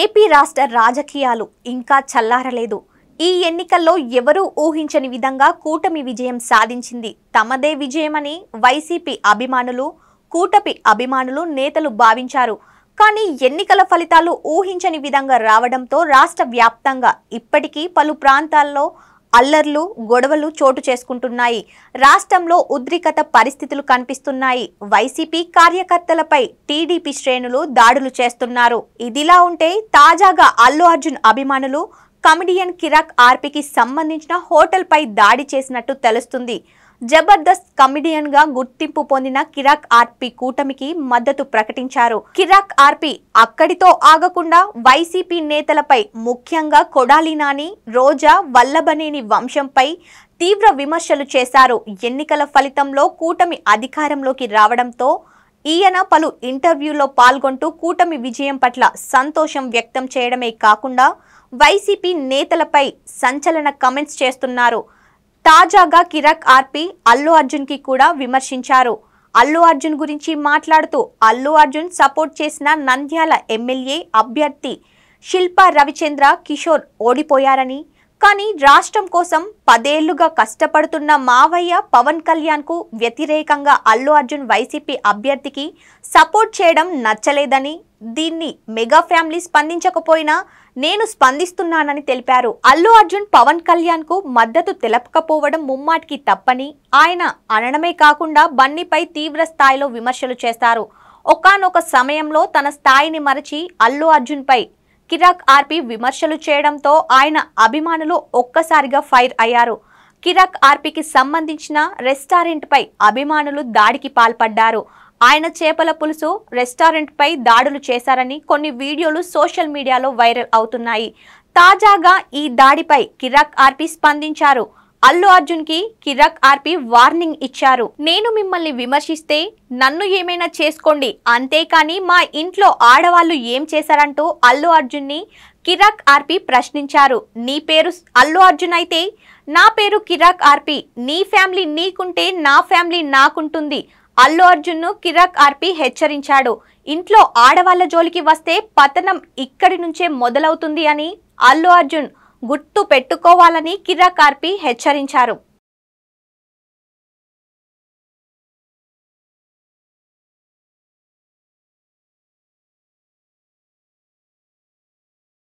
AP రాష్ట్ర రాజకీయాలు ఇంకా చల్లారలేదు ఈ ఎన్నికల్లో ఎవరూ ఊహించని విధంగా కూటమి విజయం సాధించింది తమదే విజయమని వైసీపీ అభిమానులు కూటమి అభిమానులు నేతలు భావించారు కానీ ఎన్నికల ఫలితాలు ఊహించని విధంగా రావడంతో రాష్ట్ర వ్యాప్తంగా ఇప్పటికీ పలు ప్రాంతాల్లో అల్లర్లు గొడవలు చోటు చేసుకుంటున్నాయి రాష్ట్రంలో ఉద్రికత పరిస్థితులు కనిపిస్తున్నాయి వైసీపీ కార్యకర్తలపై టీడీపీ శ్రేణులు దాడులు చేస్తున్నారు ఇదిలా ఉంటే తాజాగా అల్లు అర్జున్ అభిమానులు కమెడియన్ కిరాక్ ఆర్పీకి సంబంధించిన హోటల్పై దాడి చేసినట్టు తెలుస్తుంది జబర్దస్త్ కమిడియన్ గా గుర్తింపు పొందిన కిరాక్ ఆర్పి కూటమికి మద్దతు ప్రకటించారు కిరాక్ ఆర్పి అక్కడితో ఆగకుండా వైసీపీ నేతలపై ముఖ్యంగా కొడాలి నాని రోజా వల్లభనేని వంశంపై తీవ్ర విమర్శలు చేశారు ఎన్నికల ఫలితంలో కూటమి అధికారంలోకి రావడంతో ఈయన పలు ఇంటర్వ్యూలో పాల్గొంటూ కూటమి విజయం పట్ల సంతోషం వ్యక్తం చేయడమే కాకుండా వైసీపీ నేతలపై సంచలన కమెంట్స్ చేస్తున్నారు తాజాగా కిరక్ ఆర్పి అల్లు అర్జున్ కి కూడా విమర్శించారు అల్లు అర్జున్ గురించి మాట్లాడుతూ అల్లు అర్జున్ సపోర్ట్ చేసిన నంద్యాల ఎమ్మెల్యే అభ్యర్థి శిల్ప రవిచంద్ర కిషోర్ ఓడిపోయారని కానీ రాష్ట్రం కోసం పదేళ్లుగా కష్టపడుతున్న మావయ్య పవన్ కళ్యాణ్కు వ్యతిరేకంగా అల్లు అర్జున్ వైసీపీ అభ్యర్థికి సపోర్ట్ చేయడం నచ్చలేదని దీన్ని మెగా ఫ్యామిలీ స్పందించకపోయినా నేను స్పందిస్తున్నానని తెలిపారు అల్లు అర్జున్ పవన్ కళ్యాణ్కు మద్దతు తెలపకపోవడం ముమ్మాటికి తప్పని ఆయన అనడమే కాకుండా బన్నీపై తీవ్ర స్థాయిలో విమర్శలు చేస్తారు ఒకనొక సమయంలో తన స్థాయిని మరచి అల్లు అర్జున్పై కిరాక్ ఆర్పి విమర్శలు చేయడంతో ఆయన అభిమానులు ఒక్కసారిగా ఫైర్ అయ్యారు కిరాక్ ఆర్పీకి సంబంధించిన రెస్టారెంట్పై అభిమానులు దాడికి పాల్పడ్డారు ఆయన చేపల పులుసు రెస్టారెంట్పై దాడులు చేశారని కొన్ని వీడియోలు సోషల్ మీడియాలో వైరల్ అవుతున్నాయి తాజాగా ఈ దాడిపై కిరాక్ ఆర్పీ స్పందించారు అల్లు అర్జున్ కి కిరాక్ ఆర్పి వార్నింగ్ ఇచ్చారు నేను మిమ్మల్ని విమర్శిస్తే నన్ను ఏమైనా చేసుకోండి అంతేకాని మా ఇంట్లో ఆడవాళ్లు ఏం చేశారంటూ అల్లు అర్జున్ ని కిరాక్ ఆర్పి ప్రశ్నించారు నీ పేరు అల్లు అర్జున్ అయితే నా పేరు కిరాక్ ఆర్పి నీ ఫ్యామిలీ నీకుంటే నా ఫ్యామిలీ నాకుంటుంది అల్లు అర్జున్ను కిరాక్ ఆర్పి హెచ్చరించాడు ఇంట్లో ఆడవాళ్ల జోలికి వస్తే పతనం ఇక్కడి నుంచే మొదలవుతుంది అని అల్లు అర్జున్ గుర్తు పెట్టుకోవాలని కిరాక్ ఆర్పి హెచ్చరించారు